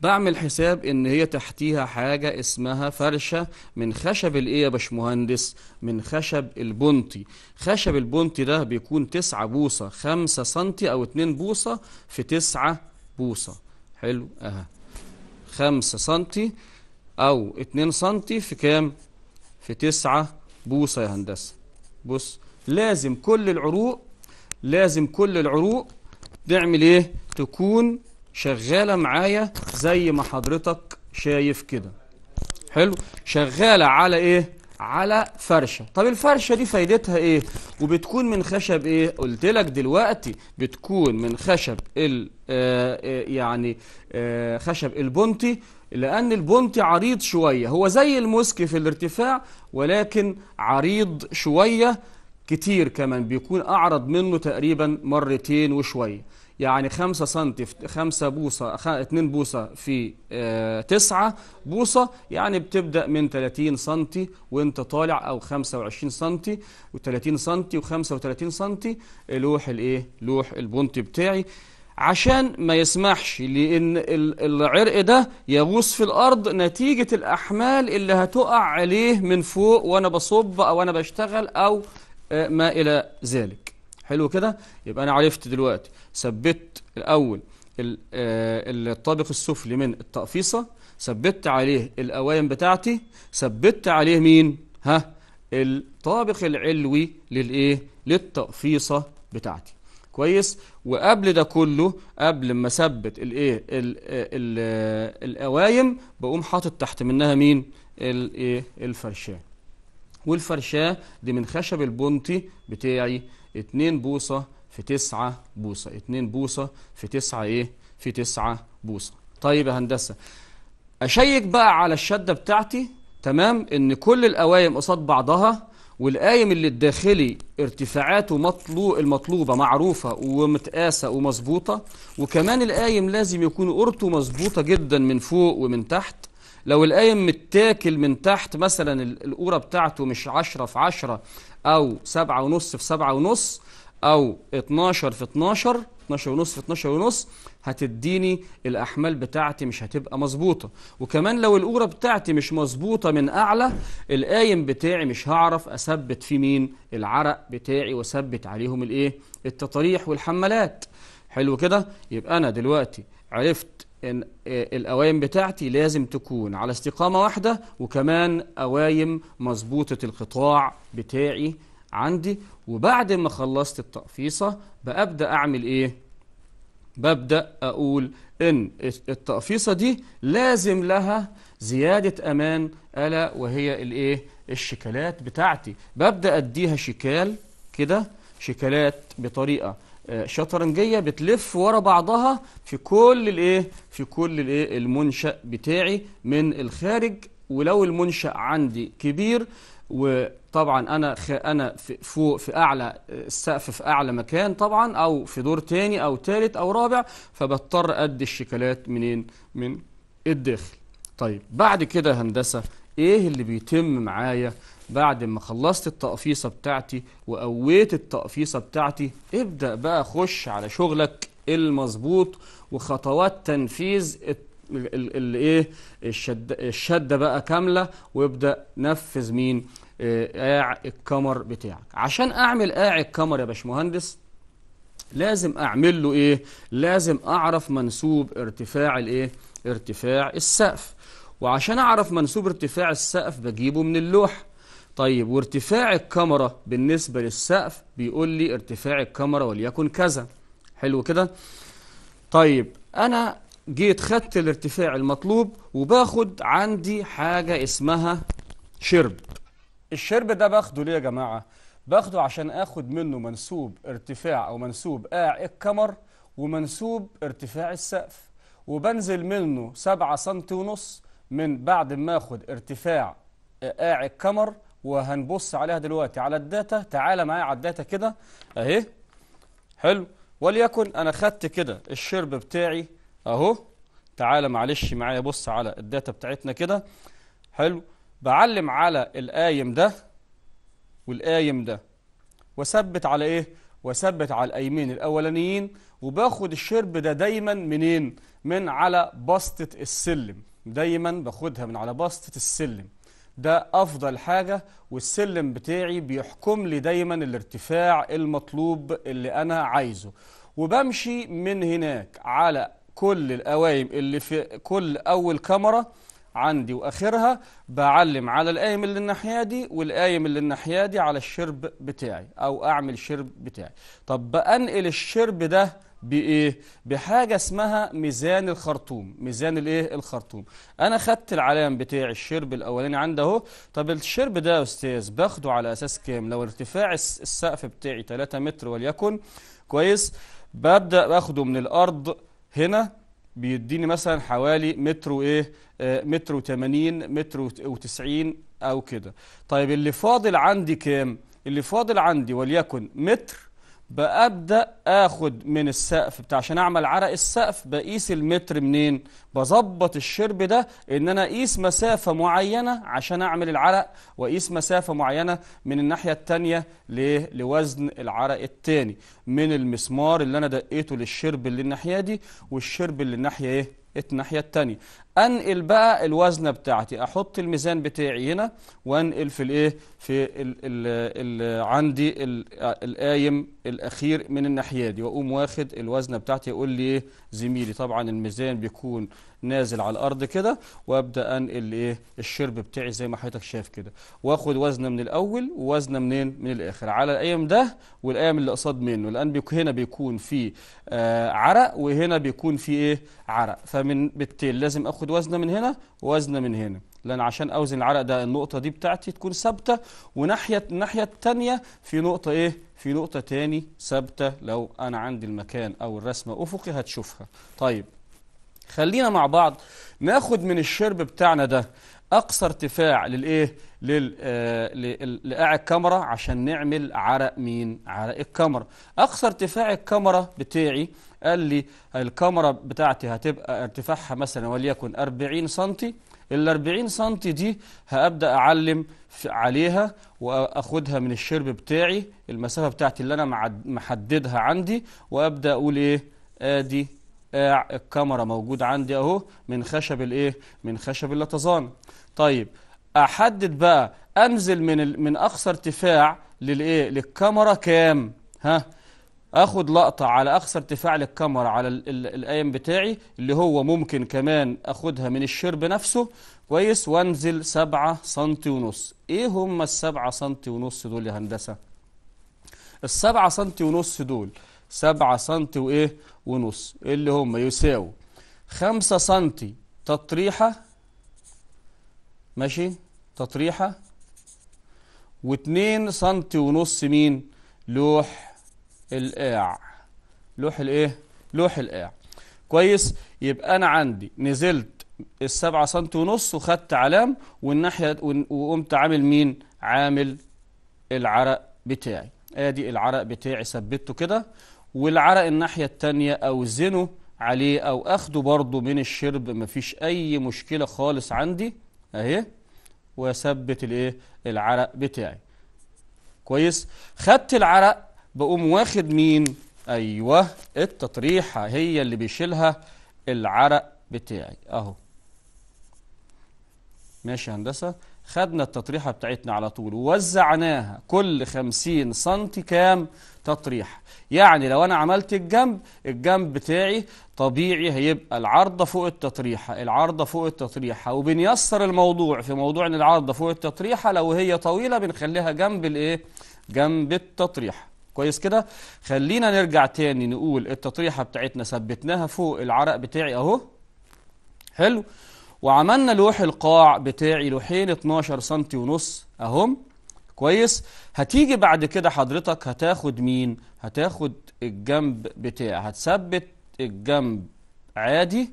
بعمل حساب ان هي تحتيها حاجه اسمها فرشه من خشب الايه يا باشمهندس من خشب البنطي خشب البنطي ده بيكون تسعة بوصه 5 سم او 2 بوصه في 9 بوصه حلو اها 5 سم او 2 سم في كام في 9 بوصه يا هندسه بص لازم كل العروق لازم كل العروق نعمل ايه تكون شغالة معايا زي ما حضرتك شايف كده حلو شغالة على ايه على فرشة طب الفرشة دي فايدتها ايه وبتكون من خشب ايه قلت لك دلوقتي بتكون من خشب ال آه, آه، يعني آه خشب البنتي لأن البنتي عريض شوية هو زي الموسكي في الارتفاع ولكن عريض شوية كتير كمان بيكون أعرض منه تقريبا مرتين وشوية يعني 5 سم 5 بوصة 2 بوصة في 9 آه، بوصة يعني بتبدأ من 30 سم وانت طالع أو 25 سم و30 سم و35 سم لوح الايه لوح البونت بتاعي عشان ما يسمحش لأن العرق ده يغوص في الأرض نتيجة الأحمال اللي هتقع عليه من فوق وأنا بصب أو أنا بشتغل أو آه، ما إلى ذلك حلو كده يبقى انا عرفت دلوقتي ثبت الاول آه، الطابق السفلي من التقفيصه ثبت عليه الاوائم بتاعتي ثبت عليه مين ها الطابق العلوي للايه للتقفيصه بتاعتي كويس وقبل ده كله قبل ما اثبت الايه آه، الاوائم بقوم حاطط تحت منها مين الايه الفرشاه والفرشاه دي من خشب البونتي بتاعي 2 بوصة في 9 بوصة 2 بوصة في 9 إيه في 9 بوصة طيب يا هندسة أشيك بقى على الشدة بتاعتي تمام إن كل القوايم قصاد بعضها والقايم اللي الداخلي ارتفاعاته مطلوب المطلوبة معروفة ومتقاسة ومظبوطة وكمان القايم لازم يكون قرطه مظبوطة جدا من فوق ومن تحت لو القايم متاكل من تحت مثلا القورة بتاعته مش 10 في 10 أو سبعة ونص في سبعة ونص أو 12 في 12 اتناشر ونص في اتناشر ونص هتديني الأحمال بتاعتي مش هتبقى مظبوطة وكمان لو القورة بتاعتي مش مظبوطة من أعلى القايم بتاعي مش هعرف أثبت في مين العرق بتاعي وأثبت عليهم الإيه التطريح والحملات حلو كده يبقى أنا دلوقتي عرفت إن الأوايم بتاعتي لازم تكون على استقامة واحدة وكمان أوايم مظبوطة القطاع بتاعي عندي وبعد ما خلصت التقفيصة بأبدأ أعمل إيه؟ ببدأ أقول إن التقفيصة دي لازم لها زيادة أمان ألا وهي الإيه؟ الشكالات بتاعتي ببدأ أديها شكال كده شكلات بطريقة شطرنجيه بتلف ورا بعضها في كل الايه في كل الايه المنشا بتاعي من الخارج ولو المنشا عندي كبير وطبعا انا خ... انا في فوق في اعلى السقف في اعلى مكان طبعا او في دور تاني او تالت او رابع فبضطر ادي الشيكالات منين من الداخل طيب بعد كده هندسه ايه اللي بيتم معايا بعد ما خلصت التقفيصه بتاعتي وقويت التقفيصه بتاعتي ابدا بقى خش على شغلك المظبوط وخطوات تنفيذ الايه الشده بقى كامله وابدا نفذ مين آه، قاع الكمر بتاعك عشان اعمل قاع الكمر يا باشمهندس لازم اعمل له ايه لازم اعرف منسوب ارتفاع الايه ارتفاع السقف وعشان اعرف منسوب ارتفاع السقف بجيبه من اللوحه طيب وارتفاع الكاميرا بالنسبة للسقف بيقول لي ارتفاع الكاميرا وليكن كذا حلو كده طيب أنا جيت خدت الارتفاع المطلوب وباخد عندي حاجة اسمها شرب الشرب ده باخده ليه يا جماعة باخده عشان اخد منه منسوب ارتفاع او منسوب قاع الكمر ومنسوب ارتفاع السقف وبنزل منه سبعة سنتي ونص من بعد ما اخد ارتفاع قاع الكمر وهنبص عليها دلوقتي على الداتا تعالى معايا على الداتا كده اهي حلو وليكن انا خدت كده الشرب بتاعي اهو تعالى معلش معايا بص على الداتا بتاعتنا كده حلو بعلم على القايم ده والقايم ده واثبت على ايه واثبت على القايمين الاولانيين وباخد الشرب ده دايما منين من على بسطه السلم دايما باخدها من على بسطه السلم ده أفضل حاجة والسلم بتاعي بيحكم لي دايما الارتفاع المطلوب اللي أنا عايزه وبمشي من هناك على كل القوايم اللي في كل أول كاميرا عندي واخرها بعلم على القايم اللي الناحيه دي والقايم اللي الناحيه دي على الشرب بتاعي او اعمل شرب بتاعي طب بنقل الشرب ده بايه بحاجه اسمها ميزان الخرطوم ميزان الايه الخرطوم انا خدت العلام بتاع الشرب الاولاني عندي اهو طب الشرب ده يا استاذ باخده على اساس كام لو ارتفاع السقف بتاعي 3 متر وليكن كويس ببدا باخده من الارض هنا بيديني مثلا حوالي متر وايه آه متر و80 متر و90 او كده طيب اللي فاضل عندي كام اللي فاضل عندي وليكن متر بأبدأ آخد من السقف بتاع عشان أعمل عرق السقف بقيس المتر منين بظبط الشرب ده إن أنا أقيس مسافة معينة عشان أعمل العرق وأقيس مسافة معينة من الناحية التانية لوزن العرق التاني من المسمار اللي أنا دقيته للشرب اللي الناحية دي والشرب اللي الناحية إيه الناحية التانية انقل بقى الوزنه بتاعتي احط الميزان بتاعي هنا وانقل في الايه في ال ال ال عندي ال القايم الاخير من الناحيه دي واقوم واخد الوزنه بتاعتي يقول لي ايه زميلي طبعا الميزان بيكون نازل على الارض كده وابدا انقل ايه الشرب بتاعي زي ما حضرتك شايف كده واخد وزنه من الاول ووزنه منين من الاخر على الايام ده والايام اللي قصاد منه لان بيكون هنا بيكون في آه عرق وهنا بيكون في ايه عرق فمن بالتالي لازم اخد هاخد وزنه من هنا ووزنه من هنا لان عشان اوزن العرق ده النقطه دي بتاعتي تكون ثابته وناحيه الناحيه الثانيه في نقطه ايه في نقطه تاني ثابته لو انا عندي المكان او الرسمه افقي هتشوفها طيب خلينا مع بعض ناخد من الشرب بتاعنا ده اقصى ارتفاع للايه لل آه، لقاع الكاميرا عشان نعمل عرق مين عرق الكاميرا اقصى ارتفاع الكاميرا بتاعي قال لي الكاميرا بتاعتي هتبقى ارتفاعها مثلا وليكن 40 سم ال 40 سم دي هبدا اعلم عليها واخدها من الشرب بتاعي المسافه بتاعتي اللي انا محددها عندي وابدا اقول ايه ادي آه الكاميرا موجود عندي اهو من خشب الايه من خشب اللطزان طيب احدد بقى انزل من من اقصى ارتفاع للايه للكاميرا كام ها اخد لقطة على اقصى ارتفاع للكاميرا على الايم بتاعي اللي هو ممكن كمان اخدها من الشرب نفسه كويس وانزل سبعة سم ونص ايه هم السبعة سم ونص دول يا هندسة السبعة سم ونص دول سبعة سم وايه ونص اللي هم يساوي خمسة سم تطريحة ماشي تطريحة واتنين سم ونص مين لوح القاع لوح الايه لوح القاع كويس يبقى انا عندي نزلت السبعة سم ونص وخدت علام والناحية وقمت عامل مين عامل العرق بتاعي ادي العرق بتاعي ثبته كده والعرق الناحية التانية اوزنه عليه او اخده برضو من الشرب مفيش اي مشكلة خالص عندي اهي واثبت الايه العرق بتاعي كويس خدت العرق بقوم واخد مين ايوه التطريحه هي اللي بيشيلها العرق بتاعي اهو ماشي هندسه خدنا التطريحه بتاعتنا على طول ووزعناها كل 50 سم كام تطريحه يعني لو انا عملت الجنب الجنب بتاعي طبيعي هيبقى العارضه فوق التطريحه العارضه فوق التطريحه وبنيسر الموضوع في موضوع ان العارضه فوق التطريحه لو هي طويله بنخليها جنب الايه جنب التطريحه كويس كده خلينا نرجع تاني نقول التطريحة بتاعتنا ثبتناها فوق العرق بتاعي اهو حلو وعملنا لوح القاع بتاعي لوحين 12 سنتي ونص اهم كويس هتيجي بعد كده حضرتك هتاخد مين هتاخد الجنب بتاع هتثبت الجنب عادي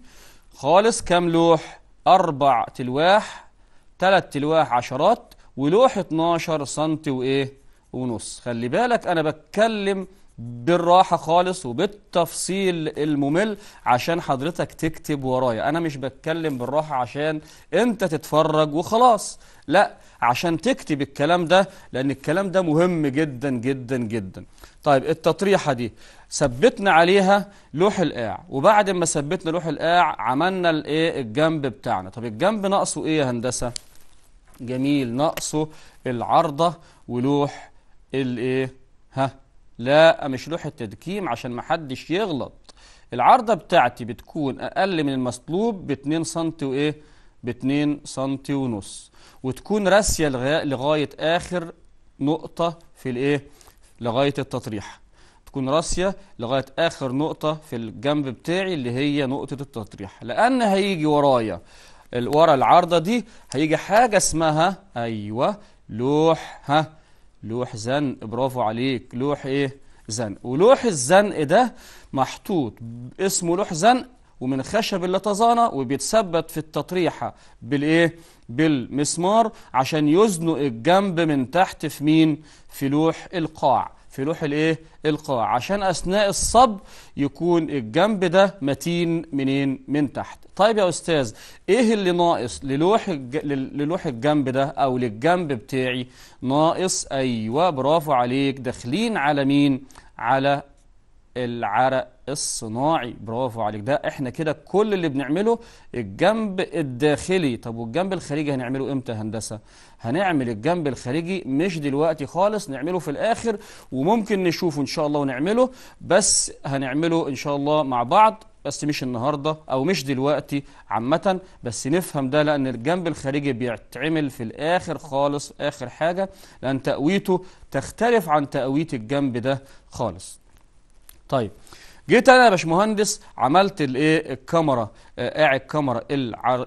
خالص كام لوح اربع تلواح ثلاث تلواح عشرات ولوح 12 سنتي وايه ونص خلي بالك أنا بتكلم بالراحة خالص وبالتفصيل الممل عشان حضرتك تكتب ورايا أنا مش بتكلم بالراحة عشان أنت تتفرج وخلاص لا عشان تكتب الكلام ده لأن الكلام ده مهم جدا جدا جدا طيب التطريحة دي ثبتنا عليها لوح القاع وبعد ما ثبتنا لوح القاع عملنا الايه الجنب بتاعنا طب الجنب ناقصه ايه يا هندسة جميل ناقصه العارضة ولوح الايه ها لا مش لوحه تدكيم عشان ما حدش يغلط العارضه بتاعتي بتكون اقل من المطلوب ب 2 سم وايه ب 2 سم ونص وتكون راسيه لغايه اخر نقطه في الايه لغايه التطريح تكون راسيه لغايه اخر نقطه في الجنب بتاعي اللي هي نقطه التطريح لان هيجي ورايا ورا العارضه دي هيجي حاجه اسمها ايوه لوح ها لوح زنق برافو عليك لوح ايه زنق ولوح الزنق ده محطوط اسمه لوح زنق ومن خشب اللتظانة وبيتثبت في التطريحة بالايه بالمسمار عشان يزنق الجنب من تحت في مين في لوح القاع في لوح الايه القاع عشان اثناء الصب يكون الجنب ده متين منين من تحت طيب يا استاذ ايه اللي ناقص للوح الج... للوح الجنب ده او للجنب بتاعي ناقص ايوه برافو عليك داخلين على مين على العرق الصناعي برافو عليك ده احنا كده كل اللي بنعمله الجنب الداخلي طب والجنب الخارجي هنعمله امتى هندسة هنعمل الجنب الخارجي مش دلوقتي خالص نعمله في الاخر وممكن نشوفه ان شاء الله ونعمله بس هنعمله ان شاء الله مع بعض بس مش النهارده او مش دلوقتي عامه بس نفهم ده لان الجنب الخارجي بيتعمل في الاخر خالص اخر حاجه لان تقويته تختلف عن تقويت الجنب ده خالص طيب جيت انا يا باشمهندس عملت الايه الكاميرا آه، قاعد كاميرا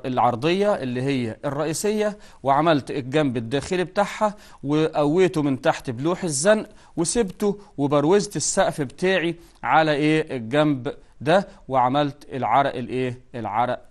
العرضيه اللي هي الرئيسيه وعملت الجنب الداخلي بتاعها وقويته من تحت بلوح الزنق وسبته وبروزت السقف بتاعي على ايه الجنب ده وعملت العرق الايه العرق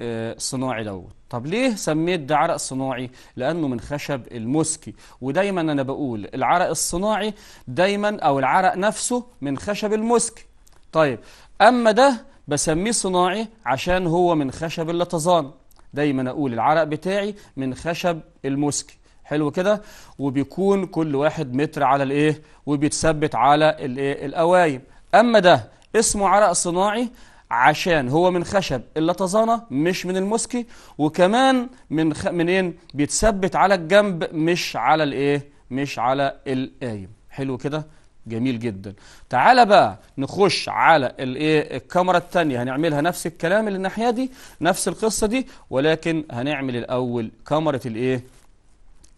الصناعي دوت طب ليه سميت ده عرق صناعي لانه من خشب المسكي ودايما انا بقول العرق الصناعي دايما او العرق نفسه من خشب المسكي طيب أما ده بسميه صناعي عشان هو من خشب اللطزان دايما أقول العرق بتاعي من خشب المسك حلو كده وبيكون كل واحد متر على الايه وبيتثبت على الايه القوايم اما ده اسمه عرق صناعي عشان هو من خشب اللطزانة مش من المسكي وكمان من خ... منين بيتثبت على الجنب مش على الايه مش على القايم حلو كده جميل جدا تعال بقى نخش على الايه الكاميرا الثانيه هنعملها نفس الكلام اللي الناحيه دي نفس القصه دي ولكن هنعمل الاول كاميرا الايه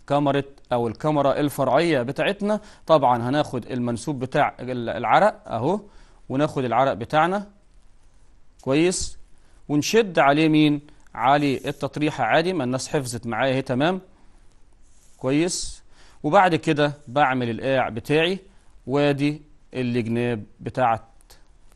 كاميرا او الكاميرا الفرعيه بتاعتنا طبعا هناخد المنسوب بتاع العرق اهو وناخد العرق بتاعنا كويس ونشد عليه مين عليه التطريحه عادي ما الناس حفظت معايا اهي تمام كويس وبعد كده بعمل القاع بتاعي وادي الجناب بتاعت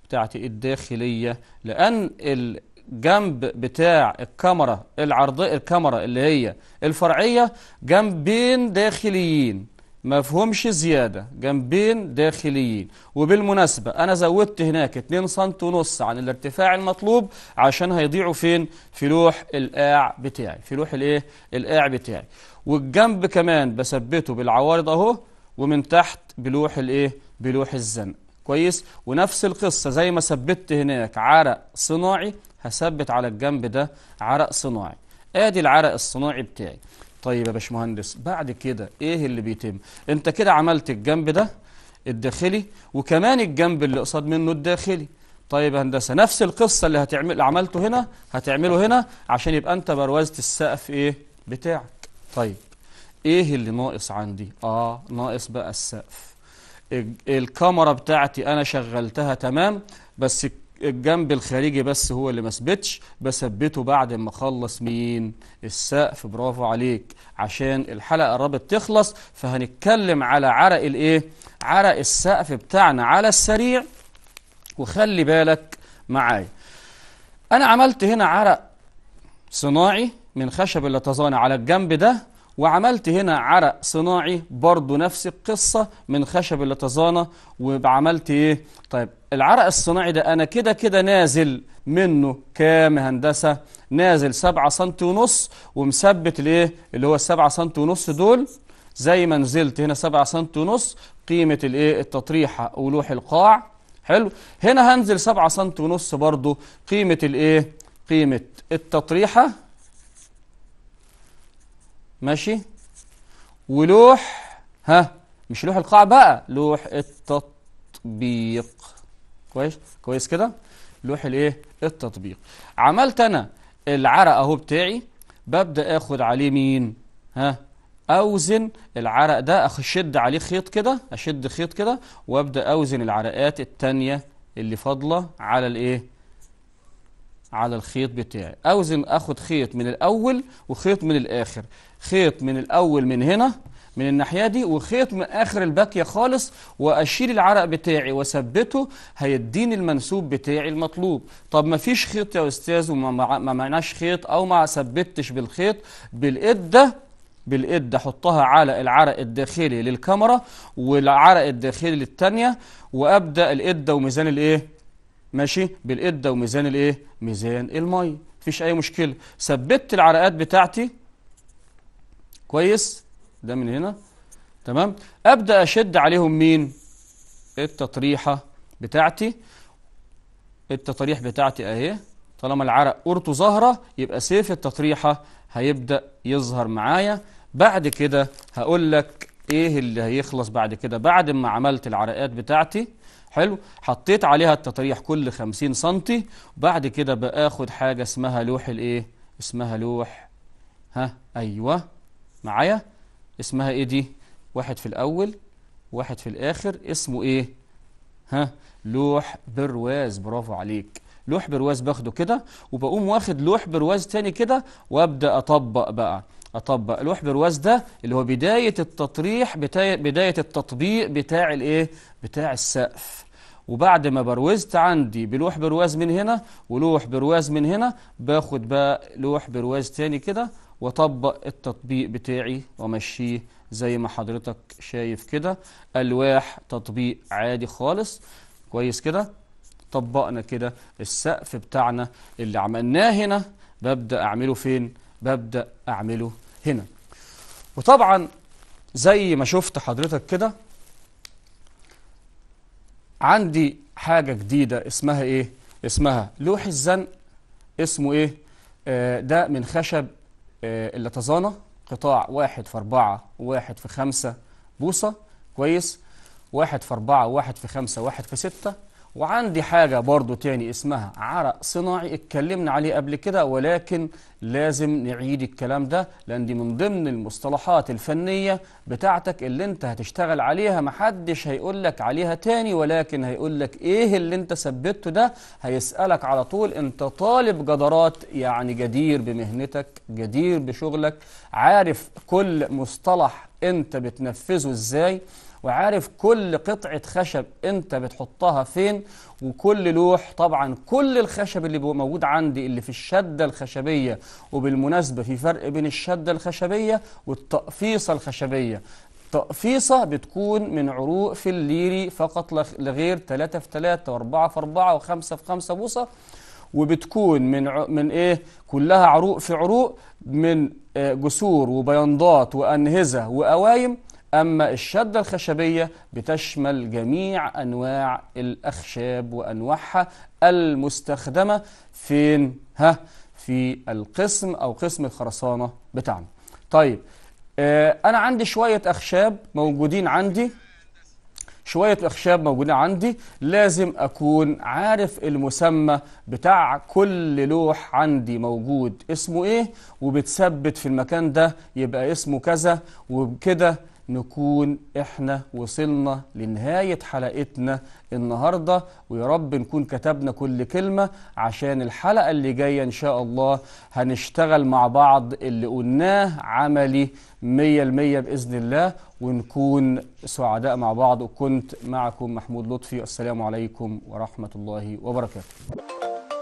بتاعت الداخلية لأن الجنب بتاع الكاميرا العرضية الكاميرا اللي هي الفرعية جنبين داخليين ما زيادة جنبين داخليين وبالمناسبة أنا زودت هناك 2 سم ونص عن الارتفاع المطلوب عشان هيضيعوا فين في لوح القاع بتاعي في لوح الايه القاع بتاعي والجنب كمان بثبته بالعوارض اهو ومن تحت بلوح الايه بلوح الزنق كويس ونفس القصة زي ما ثبتت هناك عرق صناعي هثبت على الجنب ده عرق صناعي ادي العرق الصناعي بتاعي طيب يا باشمهندس بعد كده ايه اللي بيتم انت كده عملت الجنب ده الداخلي وكمان الجنب اللي قصاد منه الداخلي طيب يا هندسه نفس القصه اللي هتعمل عملته هنا هتعمله هنا عشان يبقى انت بروزت السقف ايه بتاعك طيب ايه اللي ناقص عندي اه ناقص بقى السقف الكاميرا بتاعتي انا شغلتها تمام بس الجنب الخارجي بس هو اللي ما ثبتش بثبته بعد ما اخلص مين السقف برافو عليك عشان الحلقه قربت تخلص فهنتكلم على عرق الايه عرق السقف بتاعنا على السريع وخلي بالك معايا انا عملت هنا عرق صناعي من خشب اللي على الجنب ده وعملت هنا عرق صناعي برضو نفس القصة من خشب اللتزانة وعملت ايه طيب العرق الصناعي ده انا كده كده نازل منه كام هندسة نازل 7 سم ونص ومثبت الايه اللي هو السبعة سم ونص دول زي ما نزلت هنا 7 سم ونص قيمة الايه التطريحة ولوح القاع حلو هنا هنزل 7 سم ونص برضو قيمة الايه قيمة التطريحة ماشي ولوح ها مش لوح القاع بقى لوح التطبيق كويس كويس كده لوح الايه التطبيق عملت انا العرق اهو بتاعي ببدا اخد عليه مين ها اوزن العرق ده اشد عليه خيط كده اشد خيط كده وابدا اوزن العرقات التانية اللي فاضله على الايه على الخيط بتاعي اوزن اخد خيط من الاول وخيط من الاخر خيط من الأول من هنا من الناحية دي وخيط من آخر الباكية خالص وأشيل العرق بتاعي وأثبته هيديني المنسوب بتاعي المطلوب طب ما فيش خيط يا أستاذ وما معناش خيط أو ما ثبتش بالخيط بالاده بالإد أحطها على العرق الداخلي للكاميرا والعرق الداخلي للتانية وأبدأ الإدة وميزان الإيه؟ ماشي بالإدة وميزان الإيه؟ ميزان المية مفيش أي مشكلة ثبت العرقات بتاعتي كويس ده من هنا تمام ابدا اشد عليهم مين التطريحه بتاعتي التطريح بتاعتي اهي طالما العرق قرطه ظاهره يبقى سيف التطريحه هيبدا يظهر معايا بعد كده هقول لك ايه اللي هيخلص بعد كده بعد ما عملت العرقات بتاعتي حلو حطيت عليها التطريح كل 50 سنتي بعد كده باخد حاجه اسمها لوح الايه اسمها لوح ها ايوه معايا اسمها ايه دي واحد في الاول واحد في الاخر اسمه ايه ها لوح برواز برافو عليك لوح برواز باخده كده وبقوم واخد لوح برواز تاني كده وابدا اطبق بقى اطبق لوح برواز ده اللي هو بدايه التطريح بدايه التطبيق بتاع الايه بتاع السقف وبعد ما بروزت عندي بلوح برواز من هنا ولوح برواز من هنا باخد بقى لوح برواز تاني كده واطبق التطبيق بتاعي وامشيه زي ما حضرتك شايف كده الواح تطبيق عادي خالص كويس كده طبقنا كده السقف بتاعنا اللي عملناه هنا ببدا اعمله فين ببدا اعمله هنا وطبعا زي ما شفت حضرتك كده عندي حاجه جديده اسمها ايه اسمها لوح الزنق اسمه ايه آه ده من خشب آه، اللي قطاع واحد في أربعة واحد في خمسة بوصة كويس واحد في أربعة واحد في خمسة واحد في ستة وعندي حاجة برضو تاني اسمها عرق صناعي اتكلمنا عليه قبل كده ولكن لازم نعيد الكلام ده لان دي من ضمن المصطلحات الفنية بتاعتك اللي انت هتشتغل عليها محدش هيقولك عليها تاني ولكن هيقولك ايه اللي انت ثبته ده هيسألك على طول انت طالب جدارات يعني جدير بمهنتك جدير بشغلك عارف كل مصطلح انت بتنفذه ازاي وعارف كل قطعة خشب انت بتحطها فين وكل لوح طبعا كل الخشب اللي موجود عندي اللي في الشدة الخشبية وبالمناسبة في فرق بين الشدة الخشبية والتقفيصة الخشبية تقفيصة بتكون من عروق في الليري فقط لغير 3 في 3 و4 في 4 و5 في 5 بوصة وبتكون من ع... من ايه كلها عروق في عروق من آه، جسور وبياضات وأنهزة وقوايم أما الشدة الخشبية بتشمل جميع أنواع الأخشاب وأنواعها المستخدمة فين ها في القسم أو قسم الخرسانة بتاعنا طيب آه أنا عندي شوية أخشاب موجودين عندي شوية أخشاب موجودة عندي لازم أكون عارف المسمى بتاع كل لوح عندي موجود اسمه إيه وبتثبت في المكان ده يبقى اسمه كذا وكده نكون احنا وصلنا لنهاية حلقتنا النهاردة ويا رب نكون كتبنا كل كلمة عشان الحلقة اللي جاية ان شاء الله هنشتغل مع بعض اللي قلناه عملي مية المية بإذن الله ونكون سعداء مع بعض وكنت معكم محمود لطفي السلام عليكم ورحمة الله وبركاته